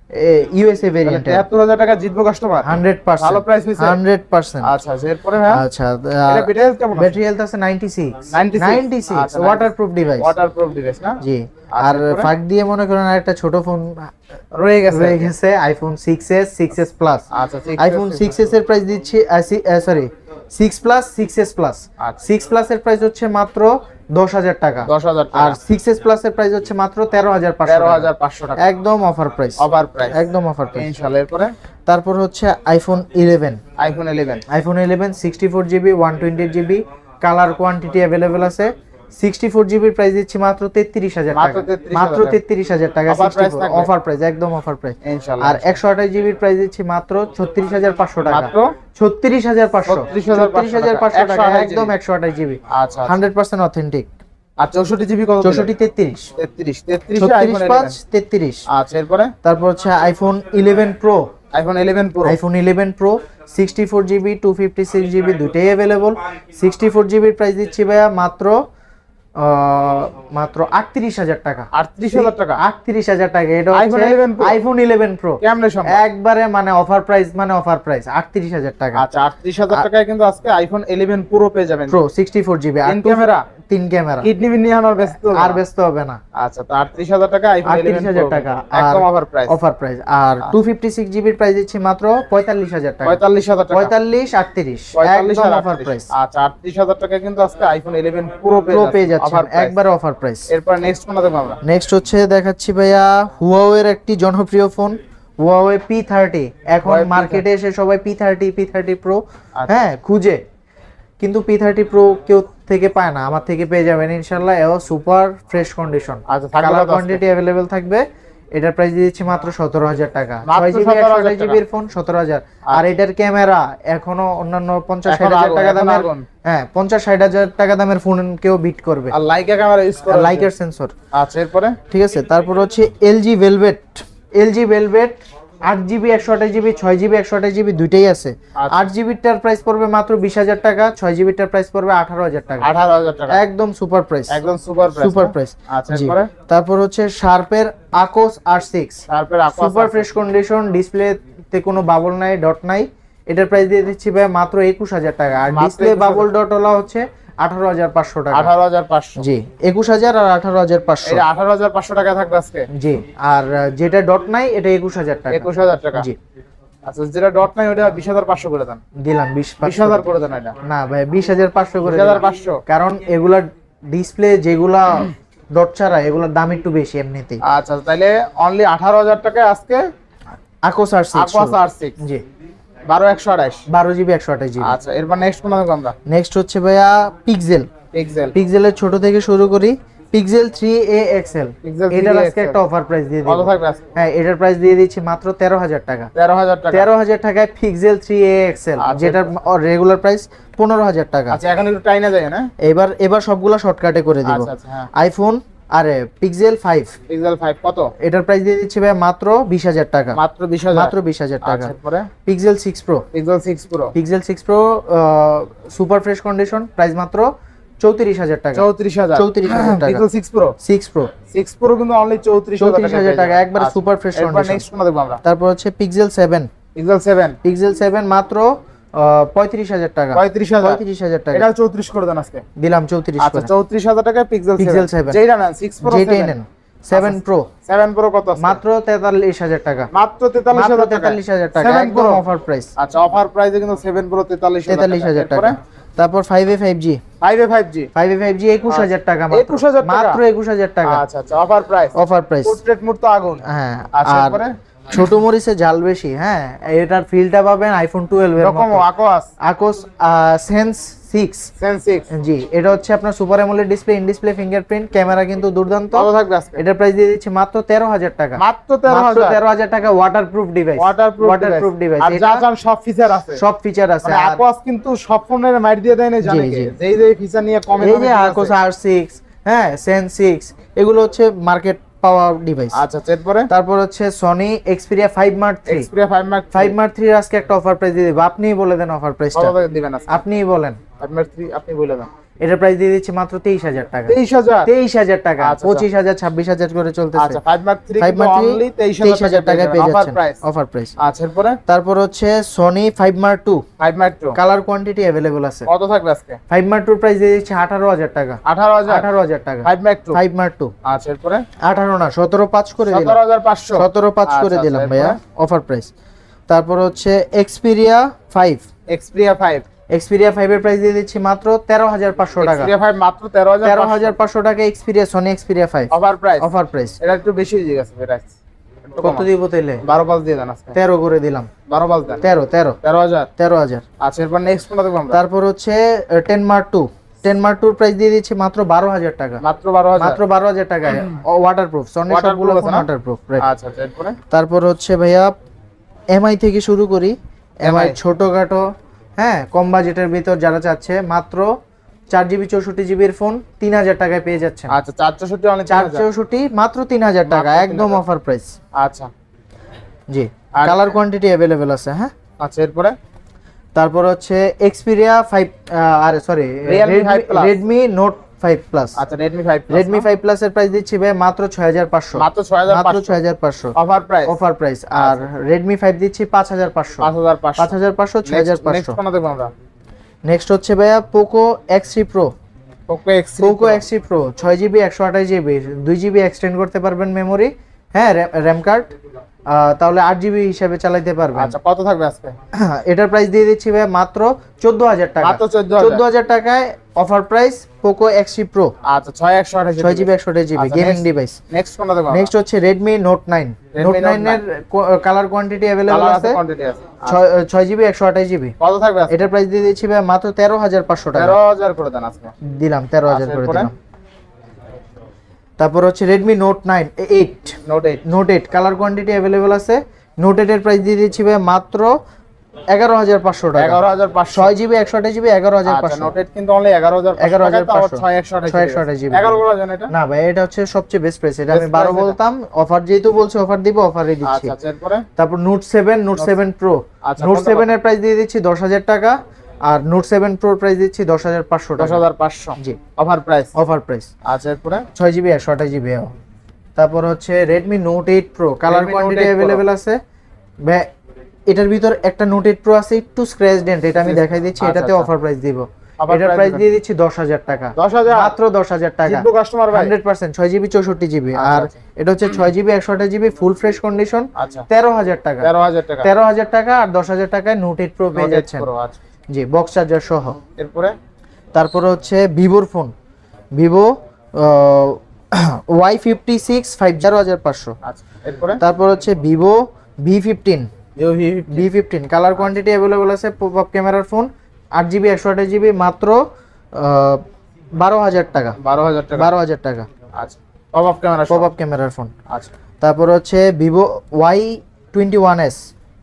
Speaker 1: ইউএসএ ভেরিয়েন্ট 73000 টাকা জিতবো কাস্টমার 100% ভালো প্রাইস নিছে 100% আচ্ছা এরপরে ভাই আচ্ছা এটা ব্যাটারি কেমন ব্যাটারি হেলথ আছে 96 96 ওয়াটারপ্রুফ ডিভাইস ওয়াটারপ্রুফ ডিভাইস না জি আচ্ছা, আর ফাক দিয়ে মনে করেন আরেকটা ছোট ফোন রয়ে গেছে রয়ে গেছে আইফোন 6s 6s প্লাস আচ্ছা আইফোন 6s এর প্রাইস দিচ্ছি sorry 6 plus 6s plus 6 plus এর প্রাইস হচ্ছে মাত্র দশ হাজার টাকা দশ হাজার আর সিক্স এস প্লাস এর প্রাইস হচ্ছে মাত্র তেরো হাজার তেরো হাজার পাঁচশো টাকা একদম অফার প্রাইস অফার প্রাইস একদম অফার প্রাইস ইনশাল্লাহ পরে তারপর হচ্ছে iPhone eleven iPhone eleven iPhone eleven sixty four GB one twenty GB colour quantity available আছে সিক্সটি ফোর দিচ্ছি মাত্র তেত্রিশ হাজার মাত্র তেত্রিশ হাজার টাকা অফার প্রাইস একদম অফার আর একশো আঠাশ প্রাইস দিচ্ছি মাত্র ছত্রিশ হাজার পাঁচশো টাকা ছত্রিশ হাজার পাঁচশো টাকা আচ্ছা, আচ্ছা। চৌষট্টি জিবি চৌষট্টি তেত্রিশ তেত্রিশ তেত্রিশ পাঁচ তেত্রিশ আচ্ছা, তারপর হচ্ছে iPhone eleven pro iPhone eleven pro iPhone eleven pro 64 GB 256 GB দুটেই সিক্সটি 64 জিবির প্রাইস দিচ্ছি ভাইয়া মাত্র মাত্র আটত্রিশ হাজার টাকা আটত্রিশ হাজার টাকা আটত্রিশ হাজার টাকা এটা iPhone eleven iPhone eleven pro কেমন একবারে মানে অফার প্রাইস মানে অফার প্রাইস আটত্রিশ হাজার টাকা আচ্ছা আটত্রিশ হাজার টাকায় কিন্তু আজকে আইফোন ইলেভেন প্রো পেয়ে যাবেন pro sixty four GB camera তিন ক্যামেরা কিডনি বিনি আনার ব্যস্ত আর ব্যস্ত হবে না আচ্ছা তো হাজার টাকা আইফোন আচ্ছা। হাজার টাকা একদম অফার প্রাইস অফার প্রাইস আর সিক্স জিবির প্রাইস দিচ্ছি মাত্র 45000 টাকা 45000 টাকা পঁয়তাল্লিশ আটত্রিশ 45 অফার প্রাইস আচ্ছা হাজার টাকা কিন্তু আজকে আইফোন 11 প্রো পেয়ে পেয়ে যাচ্ছেন একবার অফার প্রাইস এরপর নেক্সট কোনটা দেখব আমরা নেক্সট হচ্ছে দেখাচ্ছি ভাইয়া হুয়াওয়ের একটি জনপ্রিয় ফোন হুয়াওয়ে পি থার্টি এখন মার্কেটে এসে সবাই P thirty P thirty pro হ্যাঁ খুঁজে কিন্তু পি থার্টি প্রো কেউ থেকে পায় না আমার থেকে পেয়ে যাবেন ইনশাল্লাহ এও super fresh condition colour quantity available থাকবে এটার প্রাইস দিচ্ছি মাত্র সতেরো হাজার টাকা জিবির ফোন সতেরো হাজার আচ্ছা। আর এটার ক্যামেরা এখনো অন্যান্য পঞ্চাশ ষাট হাজার টাকা দামের হ্যাঁ পঞ্চাশ ষাট হাজার টাকা দামের ফোন কেউ বিট করবে লাইকের ক্যামেরা সেন্সর আচ্ছা এরপরে ঠিক আছে তারপর হচ্ছে এলজি ভেলভেট এলজি ভেলভেট আট জিবি একশো আঠাশ জিবি ছয় জিবি একশো আঠাশ জিবি দুইটাই আছে আচ্ছা। আট জিবিটার প্রাইস পড়বে মাত্র বিশ হাজার টাকা ছয় জিবিটার প্রাইস পড়বে আঠারো হাজার টাকা আঠারো হাজার টাকা একদম সুপার প্রাইস একদম সুপার সুপার প্রাইস তারপর হচ্ছে শার্পের Aquos R six super fresh condition display তে কোনো বাবল নাই ডট নাই এটার প্রাইস দিয়ে দিচ্ছি ভাই মাত্র একুশ হাজার টাকা আর ডিসপ্লে বাবল ডট ওলা হচ্ছে আঠারো হাজার পাঁচশো টাকা আঠারো হাজার পাঁচশো জি একুশ হাজার আর আঠারো হাজার পাঁচশো আঠারো হাজার পাঁচশো টাকা থাকবে আজকে জি আর যেটা ডট নাই এটা একুশ হাজার টাকা একুশ হাজার টাকা আচ্ছা, যেটা নাই ওটা বিশ হাজার পাঁচশো করে বিশ হাজার করে দেন না ভাই বিশ হাজার পাঁচশো করে হাজার পাঁচশো কারণ এগুলা ডিসপ্লে যেগুলা ডট ছাড়া এগুলোর দাম একটু বেশি এমনিতে আচ্ছা তাহলে অনলি আঠারো হাজার টাকায় আজকে আকোস সিক্স আকোস সিক্স জি বারো একশো আঠাশ বারো জিবি একশো আঠাশ জিবি আচ্ছা এরপর নেক্সট কোন আমরা নেক্সট হচ্ছে ভাইয়া পিক্সেল পিক্সেল পিক্সেলের ছোট থেকে শুরু করি পিক্সেল 3 এ এক্সএল এটার আজকে একটা অফার প্রাইস দিয়ে দিই হ্যাঁ এটার প্রাইস দিয়ে দিচ্ছি মাত্র 13000 টাকা 13000 টাকা 13000 টাকায় পিক্সেল 3 এ এক্সএল যেটার রেগুলার প্রাইস 15000 টাকা আচ্ছা এখন একটু টাইনা যায় না এবার এবার সবগুলা শর্টকাটে করে দিব আইফোন আচ্ছা, আচ্ছা, হ্যাঁ। আরে পিক্সেল 5 পিক্সেল 5 কত এটার প্রাইস দিয়ে দিচ্ছি ভাই মাত্র 20000 টাকা মাত্র 20000 মাত্র 20000 টাকা তারপরে Pixel 6 pro Pixel 6 pro Pixel 6 pro super fresh condition price মাত্র 34000 টাকা 34000 34000 টাকা পিক্সেল 6 প্রো 6 প্রো 6 প্রো কিন্তু অনলি 34000 টাকা একবার সুপার ফ্রেশ কন্ডিশন তারপর হচ্ছে পিক্সেল 7 পিক্সেল 7 পিক্সেল 7 মাত্র পঁয়ত্রিশ হাজার টাকা পঁয়ত্রিশ হাজার পঁয়ত্রিশ হাজার টাকা এটা চৌত্রিশ করে দেন আজকে দিলাম চৌত্রিশ আচ্ছা চৌত্রিশ হাজার টাকা Pixel Pixel seven pro seven pro মাত্র তেতাল্লিশ হাজার টাকা আচ্ছা, তেতাল্লিশ হাজার তেতাল্লিশ হাজার টাকা অফার প্রাইস আচ্ছা অফার প্রাইসে কিন্তু সেভেন প্রো তেতাল্লিশ তেতাল্লিশ হাজার টাকা তারপর 5A 5G 5A 5G 5A 5G 21000 টাকা মাত্র 21000 মাত্র টাকা আচ্ছা offer price offer price portrait আগুন হ্যাঁ আচ্ছা, মানে ছোট মরিচে ঝাল বেশি হ্যাঁ এটার ফিলটা পাবেন আইফোন 12 রকম আকোস আকোস সেন্স 6 সেন্স 6 জি এটা হচ্ছে আপনার super AMOLED display in display fingerprint camera কিন্তু দুর্দান্ত ভালো থাকবে এটার প্রাইস দিয়ে দিচ্ছি মাত্র 13000 টাকা মাত্র তেরো হাজার টাকা waterproof device waterproof device আর যা যা সব ফিচার আছে সব ফিচার আছে আকোস মানে কিন্তু সব ফোনের মাইট দিয়ে দেয় না জানেন যেই যেই ফিচার নিয়ে কমে এই যে আকোস R6 হ্যাঁ সেন্স সিক্স এগুলো হচ্ছে মার্কেট পাওয়ার ডিভাইস আচ্ছা, আচ্ছা এরপরে তারপর হচ্ছে Sony Xperia 5 mark 3 Xperia 5 mark 5 mark 3 আজকে একটা অফার প্রাইস দিয়ে দেব আপনিই বলে দেন অফার প্রাইসটা দিবেন আপনিই বলেন ফাইভ মার্ক থ্রি আপনি বলে দেন এটার প্রাইস দিয়ে দিচ্ছে মাত্র তেইশ হাজার টাকা তেইশ হাজার তেইশ হাজার টাকা আচ্ছা, আচ্ছা। পঁচিশ হাজার ছাব্বিশ হাজার করে চলতেছে আচ্ছা, তেইশ হাজার টাকায় পেয়ে যাচ্ছেন অফার প্রাইস আচ্ছা এরপরে তারপর হচ্ছে Sony five mark two five mark two colour quantity available আছে কত থাকবে আজকে ফাইভ মার্ক টুর প্রাইস দিয়ে দিচ্ছে আঠারো হাজার টাকা আঠারো হাজার আঠারো হাজার টাকা five mark two five mark two আচ্ছা এরপরে আঠারো না সতেরো পাঁচ করে দিলাম সতেরো হাজার পাঁচশো সতেরো পাঁচ করে দিলাম ভাইয়া অফার প্রাইস তারপর হচ্ছে Xperia five Xperia five Xperia ফাইভের প্রাইস দিয়ে দিচ্ছি মাত্র তেরো হাজার পাঁচশো টাকা মাত্র তেরো হাজার পাঁচশো টাকা Xperia Sony Xperia five offer price offer price এটা একটু বেশি হয়ে গেছে প্রাইস কত দিব তাইলে বারো পাঁচ দিয়ে দেন তেরো করে দিলাম বারো পাঁচ দেন তেরো তেরো তেরো হাজার তেরো হাজার আচ্ছা এরপর নেক্সট দেখলাম তারপর হচ্ছে ten mark two ten mark টুর প্রাইস দিয়ে দিচ্ছি মাত্র বারো হাজার টাকা মাত্র বারো হাজার মাত্র বারো হাজার টাকা ওয়াটার প্রুফ সনি সবগুলো ওয়াটার আচ্ছা, আচ্ছা তারপর হচ্ছে ভাইয়া এমআই থেকে শুরু করি আই ছোটখাটো হ্যাঁ কম বাজেটের ভিতর যারা চাচ্ছে মাত্র চার জিবি চৌষট্টি জিবির ফোন তিন হাজার টাকায় পেয়ে যাচ্ছে আচ্ছা চার চৌষট্টি মানে চার চৌষট্টি মাত্র তিন হাজার টাকা একদম অফার প্রাইস আচ্ছা জি কালার কোয়ান্টিটি অ্যাভেলেবেল আছে হ্যাঁ আচ্ছা এরপরে তারপর হচ্ছে এক্সপিরিয়া ফাইভ আর সরি রেডমি নোট 5 প্লাস আচ্ছা প্লাস এর প্রাইস দিচ্ছি ভাই মাত্র মাত্র মাত্র অফার প্রাইস প্রাইস আর আচ্ছা। দিচ্ছি আমরা নেক্সট হচ্ছে ভাইয়া এক্সটেন্ড করতে পারবেন মেমরি হ্যাঁ র্যাম কার্ড তাহলে আট জিবি হিসাবে চালাইতে পারবে আচ্ছা কত থাকবে আজকে এটার প্রাইস দিয়ে দিচ্ছি ভাই মাত্র চোদ্দ হাজার টাকা চোদ্দ হাজার টাকায় offer price Poco X pro আচ্ছা ছয় একশো ছয় জিবি একশো আট GB gaming device next next হচ্ছে Redmi Note nine Note nine এর কালার কোয়ান্টিটি অ্যাভেলেবল আছে ছয় জিবি একশো আঠাশ জিবি কত থাকবে এটার প্রাইস দিয়ে দিচ্ছি ভাই মাত্র তেরো হাজার পাঁচশো টাকা তেরো হাজার করে দেন আজকে দিলাম তেরো হাজার আচ্ছা, করে দিলাম তারপর হচ্ছে Redmi Note nine eight Note eight Note eight colour quantity available আছে নোট এইটের প্রাইস দিয়ে দিচ্ছি ভাই মাত্র এগারো হাজার পাঁচশো টাকা এগারো হাজার পাঁচশো ছয় জিবি একশো আঠাশ জিবি এগারো হাজার পাঁচশো নোট আচ্ছা, এইট কিন্তু অনলি এগারো হাজার এগারো হাজার পাঁচশো ছয় একশো আঠাশ জিবি এগারো এটা না ভাই এটা হচ্ছে সবচেয়ে বেস্ট প্রাইস এটা আমি বারো বলতাম অফার যেহেতু বলছি অফার দিব অফারে দিচ্ছি আচ্ছা, আচ্ছা, তারপর Note seven Note seven pro Note seven এর প্রাইস দিয়ে দিচ্ছি দশ হাজার টাকা আর নোট সেভেন প্রো প্রাইস দিচ্ছি দশ হাজার পাঁচশো দশ হাজার পাঁচশো জি অফার প্রাইস অফার প্রাইস আচ্ছা এরপরে ছয় জিবি আর ছটা জিবি তারপর হচ্ছে Redmi Note eight pro colour quantity available আছে এটার ভিতর একটা নোট এইট প্রো আছে একটু স্ক্র্যাচ ডেন্ট এটা আমি দেখাই দিচ্ছি আচ্ছা, এটাতে অফার আচ্ছা। প্রাইস দিব এটার প্রাইস দিয়ে দিচ্ছি দশ হাজার টাকা দশ হাজার মাত্র দশ হাজার টাকা কাস্টমার হান্ড্রেড পার্সেন্ট ছয় জিবি চৌষট্টি জিবি আচ্ছা, আর এটা হচ্ছে ছয় জিবি একশো জিবি ফুল ফ্রেশ কন্ডিশন তেরো হাজার টাকা তেরো হাজার টাকা তেরো হাজার টাকা আর দশ হাজার টাকায় নোট এইট প্রো পেয়ে যাচ্ছেন জি বক্স চার্জার সহ এরপরে তারপরে হচ্ছে ভিভোর phone Vivo Y fifty six five zero হাজার পাঁচশো আচ্ছা, এরপরে তারপর হচ্ছে Vivo V fifteen V fifteen colour quantity available pop পপ ক্যামেরার ফোন আট জিবি একশো আঠাশ জিবি মাত্র বারো হাজার টাকা বারো হাজার টাকা বারো হাজার টাকা আচ্ছা pop up camera pop up ক্যামেরার ফোন আচ্ছা তারপর হচ্ছে Vivo Y twenty one S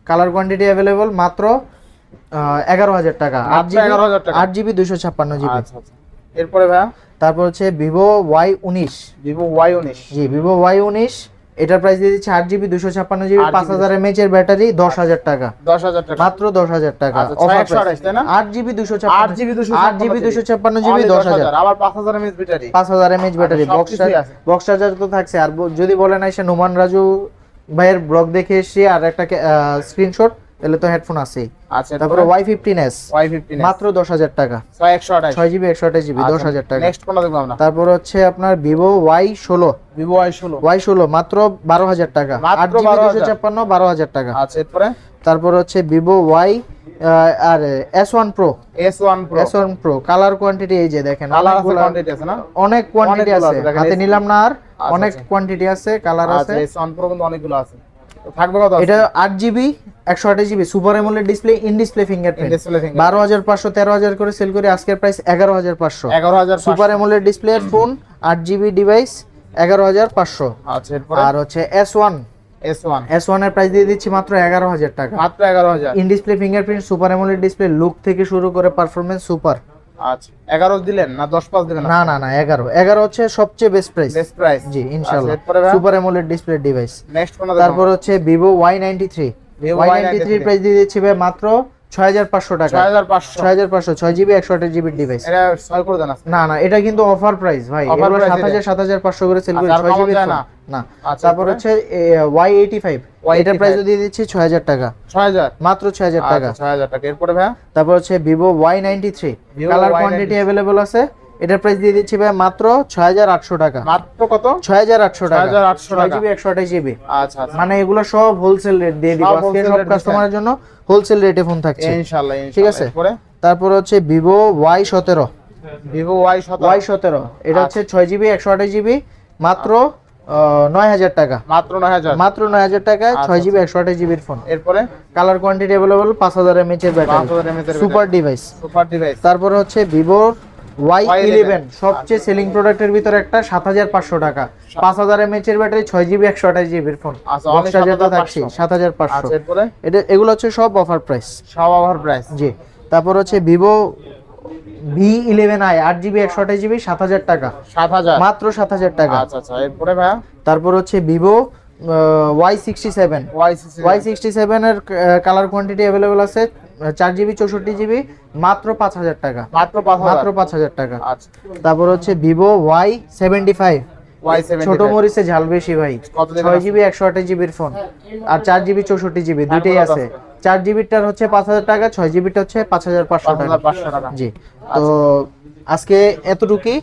Speaker 1: colour quantity available মাত্র এগারো হাজার টাকা আট জিবি দুশো ছাপ্পান্ন জিবি আচ্ছা, আচ্ছা। এরপরে ভাইয়া তারপর হচ্ছে ভিভো ওয়াই উনিশ ভিভো ওয়াই উনিশ জি ভিভো ওয়াই উনিশ এটার প্রাইস দিয়ে দিচ্ছে আট জিবি দুশো ছাপ্পান্ন জিবি পাঁচ হাজার এমএচ এর ব্যাটারি দশ হাজার টাকা দশ হাজার টাকা মাত্র দশ হাজার টাকা আচ্ছা, আট জিবি দুশো আট জিবি দুশো আট জিবি দুশো ছাপ্পান্ন জিবি দশ হাজার আবার পাঁচ হাজার এমএচ ব্যাটারি পাঁচ হাজার mAh battery box box charger তো থাকছে আর যদি বলেন সে নোমান রাজু ভাইয়ের ব্লগ দেখে এসে আর একটা স্ক্রিনশট তাহলে তো হেডফোন আছে আচ্ছা তারপরে ওয়াই ফিফটিন এস মাত্র দশ হাজার টাকা ছয় জিবি একশো আঠাশ জিবি আচ্ছা, দশ হাজার টাকা নেক্সট কোনটা তারপর হচ্ছে আপনার ভিভো ওয়াই ষোলো ভিভো ওয়াই ষোলো ওয়াই ষোলো মাত্র বারো হাজার টাকা দুশো ছাপ্পান্ন বারো হাজার টাকা আচ্ছা তারপর হচ্ছে ভিভো ওয়াই আর S one pro S one pro S one pro colour quantity এই যে দেখেন অনেক কোয়ান্টিটি আছে হাতে নিলাম না আর আচ্ছা, অনেক কোয়ান্টিটি আচ্ছা। আছে কালার আছে এস ওয়ান প্রো কিন্তু অনেকগুলো আছে থাকবে কত এটা আট GB 128 GB super AMOLED display in display fingerprint তেরো হাজার করে সেল করি আজকের প্রাইস এগারো 11500 11500 সুপার এমোলের ডিসপ্লে ফোন আট জিবি ডিভাইস 11500 আচ্ছা এরপর আর হচ্ছে S1 S1 S1 এর প্রাইস দিয়ে দিচ্ছি মাত্র এগারো হাজার টাকা মাত্র হাজার in display fingerprint super AMOLED display look থেকে শুরু করে পারফরমেন্স সুপার আচ্ছা 11 দিলেন না 10 পাস দিবেন না না না 11 11 হচ্ছে সবচেয়ে বেস্ট প্রাইস প্রাইস জি আচ্ছা, ইনশাআল্লাহ super AMOLED display device next কোন তারপর হচ্ছে Vivo Y93 Y93 প্রাইস দিয়ে দিচ্ছি মাত্র 6500 টাকা 6500 6500 6 জিবি 128 আচ্ছা, জিবি অফার প্রাইস ভাই এগুলো 7000 7500 করে করে 6 জিবি না আচ্ছা, তারপর হচ্ছে Y85 এটার প্রাইস দিয়ে দিচ্ছি 6000 টাকা 6000 মাত্র 6000 আচ্ছা, টাকা 6000 টাকা এরপরে তারপর হচ্ছে Vivo Y93 colour quantity available আছে এটার প্রাইস দিয়ে দিচ্ছি ভাই মাত্র ছয় হাজার আটশো টাকা মাত্র কত ছয় হাজার আটশো টাকা আটশো টাকা জিবি একশো আঠাশ জিবি আচ্ছা, আচ্ছা মানে এগুলো সব হোলসেল রেট দিয়ে দিব আজকে সব কাস্টমারের জন্য হোলসেল রেটে ফোন থাকছে ইনশাআল্লাহ ঠিক আছে তারপর হচ্ছে ভিভো ওয়াই সতেরো ভিভো ওয়াই ওয়াই সতেরো এটা হচ্ছে আচ্ছা। ছয় জিবি একশো আঠাশ জিবি মাত্র আচ্ছা। নয় হাজার টাকা মাত্র নয় হাজার মাত্র নয় হাজার টাকায় ছয় জিবি একশো আঠাশ জিবির ফোন এরপরে কালার কোয়ান্টিটি অ্যাভেলেবল পাঁচ হাজার এমএচ এর battery super device super device তারপরে হচ্ছে ভিভোর ওয়াই ইলেভেন সবচেয়ে সেলিং প্রোডাক্টের ভিতরে একটা সাত হাজার পাঁচশো টাকা পাঁচ হাজার এমএচ এর ব্যাটারি ছয় জিবি একশো আঠাশ জিবির ফোন দশ হাজার তো থাকছি সাত হাজার পাঁচশো আচ্ছা, এটা এগুলো হচ্ছে সব অফার প্রাইস সব অফার প্রাইস জি তারপর হচ্ছে ভিভো ভি ইলেভেন আই আট জিবি একশো আঠাশ জিবি সাত হাজার টাকা সাত হাজার মাত্র সাত হাজার টাকা আচ্ছা, আচ্ছা, এরপরে তারপর হচ্ছে Vivo Y sixty seven Y sixty seven এর কালার কোয়ান্টিটি অ্যাভেলেবল আছে চার জিবি চৌষট্টি জিবি মাত্র পাঁচ হাজার টাকা মাত্র মাত্র পাঁচ হাজার টাকা আচ্ছা। তারপর হচ্ছে ভিভো ওয়াই সেভেন্টি ফাইভ ছোট মরিচে ঝাল বেশি ভাই ছয় জিবি একশো আঠাশ জিবির ফোন আর চার জিবি চৌষট্টি জিবি হ্যাঁ, দুইটাই আছে চার জিবিটার হচ্ছে পাঁচ হাজার টাকা ছয় জিবিটা হচ্ছে পাঁচ হাজার পাঁচশো টাকা জি তো আচ্ছা। আজকে এতটুকুই